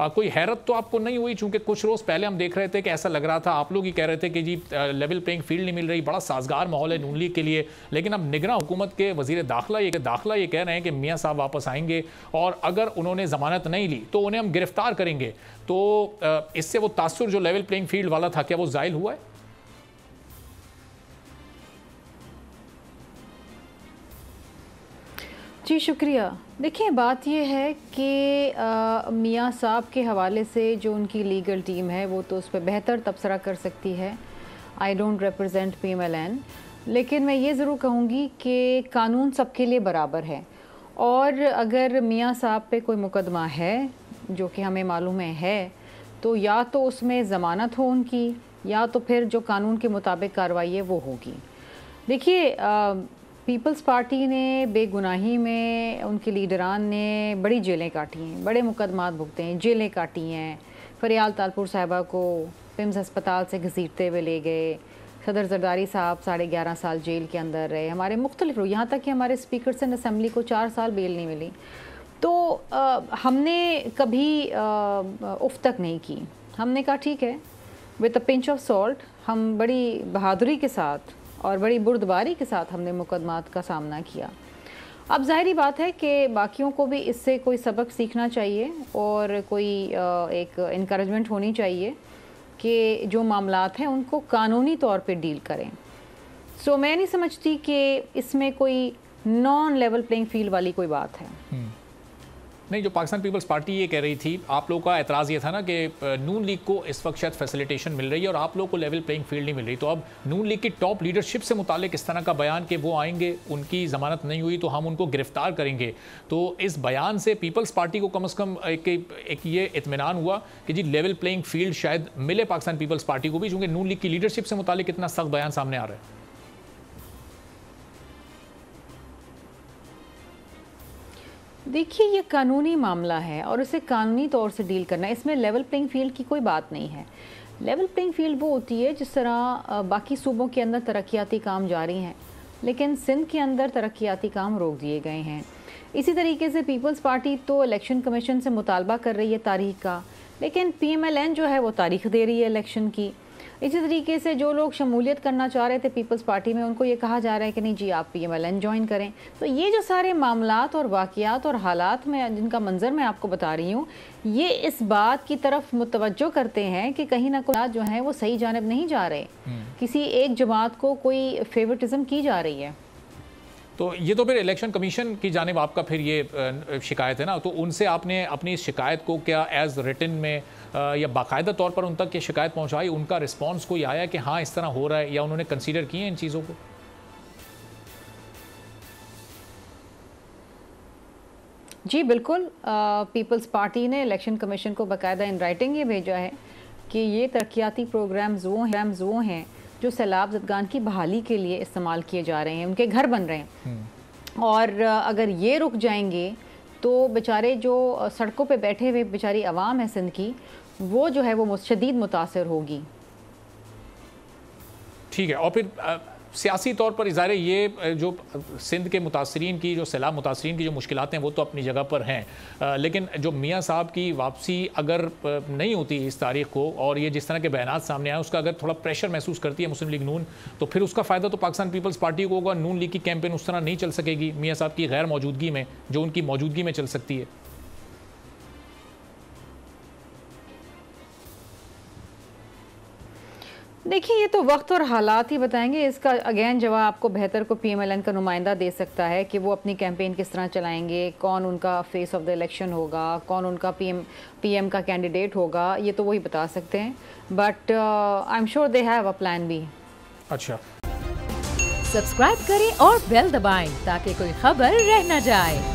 आ, कोई हैरत तो आपको नहीं हुई चूंकि कुछ रोज़ पहले हम देख रहे थे कि ऐसा लग रहा था आप लोग ही कह रहे थे कि जी लेवल प्लेइंग फील्ड नहीं मिल रही बड़ा साजगार माहौल है नून लीग के लिए लेकिन अब निगरान हुकूमत के वजीर दाखिला ये दाखिला ये कह रहे हैं कि मियाँ साहब वापस आएंगे और अगर उन्होंने ज़मानत नहीं ली तो उन्हें हम गिरफ्तार करेंगे तो इससे वो तासर जो लेवल प्लेइंग फील्ड वाला था क्या वो ज़ायल हुआ है जी शुक्रिया देखिए बात यह है कि मियाँ साहब के हवाले से जो उनकी लीगल टीम है वो तो उस पर बेहतर तबसरा कर सकती है I don't represent P M L N लेकिन मैं ये ज़रूर कहूँगी कि कानून सबके लिए बराबर है और अगर मियाँ साहब पे कोई मुकदमा है जो कि हमें मालूम है तो या तो उसमें ज़मानत हो उनकी या तो फिर जो कानून के मुताबिक कार्रवाई है वो होगी देखिए पीपल्स पार्टी ने बेगुनाही में उनके लीडरान ने बड़ी जेलें काटी हैं बड़े मुकदमात भुगते हैं जेलें काटी हैं फरियाल तालपुर साहबा को पिम्स अस्पताल से घसीटते हुए ले गए सदर जरदारी साहब साढ़े ग्यारह साल जेल के अंदर रहे हमारे मुख्तलिफ लोग यहाँ तक कि हमारे स्पीकर से असम्बली को चार साल बेल नहीं मिली तो आ, हमने कभी उफ तक नहीं की हमने कहा ठीक है with a pinch of salt हम बड़ी बहादुरी के साथ और बड़ी बुर्दबारी के साथ हमने मुकदमात का सामना किया अब ज़ाहरी बात है कि बाकियों को भी इससे कोई सबक सीखना चाहिए और कोई एक इनक्रेजमेंट होनी चाहिए कि जो मामला हैं उनको कानूनी तौर पर डील करें सो मैं नहीं समझती कि इसमें कोई नॉन लेवल प्लेइंग फील्ड वाली कोई बात है हम्म। नहीं जो पाकिस्तान पीपल्स पार्टी ये कह रही थी आप लोगों का एतराज़ ये था ना कि नून लीग को इस वक्त शायद फैसिलिटेशन मिल रही है और आप लोगों को लेवल प्लेइंग फील्ड नहीं मिल रही तो अब नून लीग की टॉप लीडरशिप से मुतालिक इस तरह का बयान कि वो आएंगे उनकी ज़मानत नहीं हुई तो हम उनको गिरफ्तार करेंगे तो इस बयान से पीपल्स पार्टी को कम अज़ कम एक, एक ये इतमान हुआ कि जी लेवल प्लेइंग फील्ड शायद मिले पाकिस्तान पीपल्स पार्टी को भी चूँकि नून लीग की लीडरशिप से मुतालिक इतना सख्त बयान सामने आ रहा है देखिए ये कानूनी मामला है और इसे कानूनी तौर से डील करना इसमें लेवल प्लेइंग फील्ड की कोई बात नहीं है लेवल प्लेइंग फील्ड वो होती है जिस तरह बाकी सूबों के अंदर तरक्याती काम जारी हैं लेकिन सिंध के अंदर तरक्याती काम रोक दिए गए हैं इसी तरीके से पीपल्स पार्टी तो इलेक्शन कमीशन से मुतालबा कर रही है तारीख का लेकिन पी जो है वो तारीख दे रही है इलेक्शन की इसी तरीके से जो लोग शमूलियत करना चाह रहे थे पीपल्स पार्टी में उनको ये कहा जा रहा है कि नहीं जी आप P M L N join करें तो ये जो सारे मामला और वाकियात और हालात में जिनका मंजर मैं आपको बता रही हूँ ये इस बात की तरफ मुतवजो करते हैं कि कहीं ना कहीं जो है वो सही जानब नहीं जा रहे हम्म। किसी एक जमात को कोई फेवरेटिज़म की जा रही है तो ये तो फिर इलेक्शन कमीशन की जानब आपका फिर ये शिकायत है ना तो उनसे आपने अपनी शिकायत को क्या एज़ रिटर्न में या बाकायदा तौर पर उन तक ये शिकायत पहुंचाई उनका रिस्पांस कोई आया कि हाँ इस तरह हो रहा है या उन्होंने कंसीडर किए इन चीज़ों को जी बिल्कुल पीपल्स पार्टी ने इलेक्शन कमीशन को बाकायदा इन राइटिंग ये भेजा है कि ये तरक्याती प्रोग्राम्स वो हैं वो हैं जो सैलाब जदगान की बहाली के लिए इस्तेमाल किए जा रहे हैं उनके घर बन रहे हैं हम्म। और अगर ये रुक जाएंगे तो बेचारे जो सड़कों पे बैठे हुए बेचारी आवाम है सिंध की वो जो है वो शदीद मुतासर होगी ठीक है और फिर सियासी तौर पर इज़ारे ये जो सिंध के मुतासरीन की जो सैलाब मुतासरीन की जो मुश्किल हैं वो तो अपनी जगह पर हैं लेकिन जो मियाँ साहब की वापसी अगर नहीं होती इस तारीख को और ये जिस तरह के बयान सामने आए उसका अगर थोड़ा प्रेशर महसूस करती है मुस्लिम लीग नून तो फिर उसका फ़ायदा तो पाकिस्तान पीपल्स पार्टी को होगा नून लीग की कैंपेन उस तरह नहीं चल सकेगी मियाँ साहब की गैर मौजूदगी में जो उनकी मौजूदगी में चल सकती है देखिए ये तो वक्त और हालात ही बताएंगे इसका अगेन जवाब आपको बेहतर को पीएमएलएन का नुमाइंदा दे सकता है कि वो अपनी कैंपेन किस तरह चलाएंगे कौन उनका फेस ऑफ द इलेक्शन होगा कौन उनका पीएम पीएम का कैंडिडेट होगा ये तो वही बता सकते हैं but I am sure they have a plan B अच्छा सब्सक्राइब करें और बेल दबाएं ताकि कोई खबर रह न जाए